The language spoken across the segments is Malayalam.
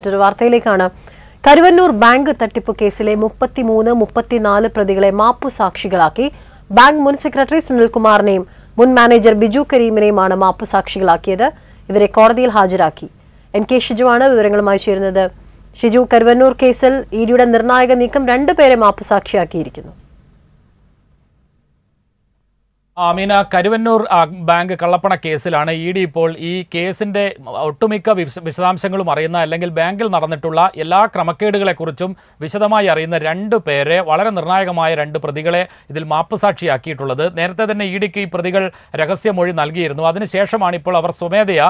മറ്റൊരു വാർത്തയിലേക്കാണ് കരുവന്നൂർ ബാങ്ക് തട്ടിപ്പ് കേസിലെ മുപ്പത്തിമൂന്ന് മുപ്പത്തിനാല് പ്രതികളെ സാക്ഷികളാക്കി ബാങ്ക് മുൻ സെക്രട്ടറി സുനിൽകുമാറിനെയും മുൻ മാനേജർ ബിജു കരീമിനെയുമാണ് സാക്ഷികളാക്കിയത് ഇവരെ കോടതിയിൽ ഹാജരാക്കി എൻ കെ ഷിജുവാണ് വിവരങ്ങളുമായി ചേരുന്നത് ഷിജു കരുവന്നൂർ കേസിൽ ഇഡിയുടെ നിർണായക നീക്കം രണ്ടുപേരെ സാക്ഷിയാക്കിയിരിക്കുന്നു അമീന കരുവന്നൂർ ബാങ്ക് കള്ളപ്പണ കേസിലാണ് ഇ ഡി ഇപ്പോൾ ഈ കേസിന്റെ ഒട്ടുമിക്ക വിശദാംശങ്ങളും അറിയുന്ന അല്ലെങ്കിൽ ബാങ്കിൽ നടന്നിട്ടുള്ള എല്ലാ ക്രമക്കേടുകളെക്കുറിച്ചും വിശദമായി അറിയുന്ന രണ്ട് പേരെ വളരെ നിർണായകമായ രണ്ട് പ്രതികളെ ഇതിൽ മാപ്പുസാക്ഷിയാക്കിയിട്ടുള്ളത് നേരത്തെ തന്നെ ഇ ഡിക്ക് ഈ പ്രതികൾ രഹസ്യമൊഴി നൽകിയിരുന്നു അതിനുശേഷമാണ് ഇപ്പോൾ അവർ സ്വമേധയ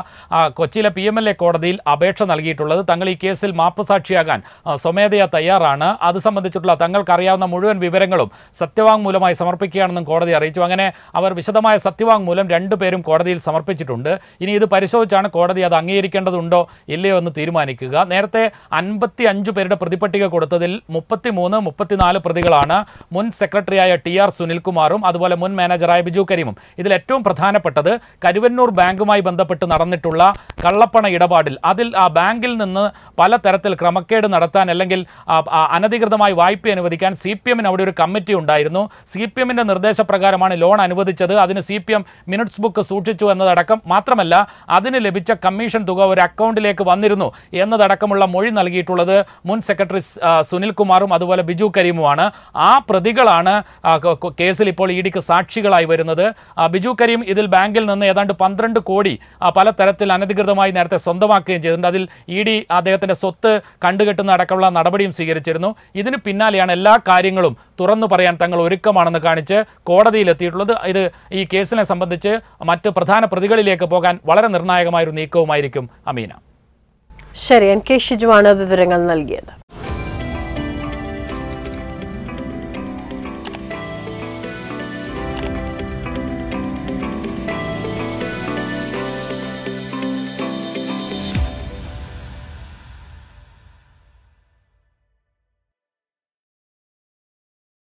കൊച്ചിയിലെ പി എം എൽ എ കോടതിയിൽ അപേക്ഷ നൽകിയിട്ടുള്ളത് തങ്ങൾ ഈ കേസിൽ മാപ്പുസാക്ഷിയാകാൻ സ്വമേധയ തയ്യാറാണ് അത് സംബന്ധിച്ചിട്ടുള്ള തങ്ങൾക്കറിയാവുന്ന മുഴുവൻ വിവരങ്ങളും സത്യവാങ്മൂലമായി സമർപ്പിക്കുകയാണെന്നും കോടതി അറിയിച്ചു അങ്ങനെ അവർ വിശദമായ സത്യവാങ്മൂലം രണ്ടുപേരും കോടതിയിൽ സമർപ്പിച്ചിട്ടുണ്ട് ഇനി ഇത് പരിശോധിച്ചാണ് കോടതി അത് അംഗീകരിക്കേണ്ടതുണ്ടോ ഇല്ലയോ എന്ന് തീരുമാനിക്കുക നേരത്തെ അൻപത്തി പേരുടെ പ്രതിപട്ടിക കൊടുത്തതിൽ മുപ്പത്തി മൂന്ന് പ്രതികളാണ് മുൻ സെക്രട്ടറിയായ ടി ആർ സുനിൽകുമാറും അതുപോലെ മുൻ മാനേജറായ ബിജു കരീമും ഇതിൽ ഏറ്റവും പ്രധാനപ്പെട്ടത് കരുവന്നൂർ ബാങ്കുമായി ബന്ധപ്പെട്ട് നടന്നിട്ടുള്ള കള്ളപ്പണ ഇടപാടിൽ അതിൽ ആ ബാങ്കിൽ നിന്ന് പലതരത്തിൽ ക്രമക്കേട് നടത്താൻ അല്ലെങ്കിൽ അനധികൃതമായി വായ്പ അനുവദിക്കാൻ സി അവിടെ ഒരു കമ്മിറ്റി ഉണ്ടായിരുന്നു സി നിർദ്ദേശപ്രകാരമാണ് ലോൺ അനുവദിച്ചത് അനുവദിച്ചത് അതിന് C P M minutes book സൂക്ഷിച്ചു എന്നതടക്കം മാത്രമല്ല അതിന് ലഭിച്ച കമ്മീഷൻ തുക ഒരു അക്കൗണ്ടിലേക്ക് വന്നിരുന്നു എന്നതടക്കമുള്ള മൊഴി നൽകിയിട്ടുള്ളത് മുൻ സെക്രട്ടറി സുനിൽകുമാറും അതുപോലെ ബിജു കരീമുമാണ് ആ പ്രതികളാണ് കേസിൽ ഇപ്പോൾ ഇ ഡിക്ക് സാക്ഷികളായി വരുന്നത് ബിജു കരീം ഇതിൽ ബാങ്കിൽ നിന്ന് ഏതാണ്ട് പന്ത്രണ്ട് കോടി പല തരത്തിൽ അനധികൃതമായി നേരത്തെ സ്വന്തമാക്കുകയും ചെയ്തിട്ടുണ്ട് അതിൽ ഇ ഡി അദ്ദേഹത്തിൻ്റെ സ്വത്ത് കണ്ടുകെട്ടുന്ന അടക്കമുള്ള നടപടിയും സ്വീകരിച്ചിരുന്നു ഇതിന് പിന്നാലെയാണ് എല്ലാ കാര്യങ്ങളും തുറന്നു പറയാൻ തങ്ങൾ ഒരുക്കമാണെന്ന് കാണിച്ച് കോടതിയിലെത്തിയിട്ടുള്ളത് ഇത് പിന്നീട് ഈ കേസിനെ സംബന്ധിച്ച് മറ്റ് പ്രധാന പ്രതികളിലേക്ക് പോകാൻ വളരെ നിർണായകമായൊരു നീക്കവുമായിരിക്കും അമീന ശരി എൻ കെ ഷിജുവാണ് വിവരങ്ങൾ നൽകിയത്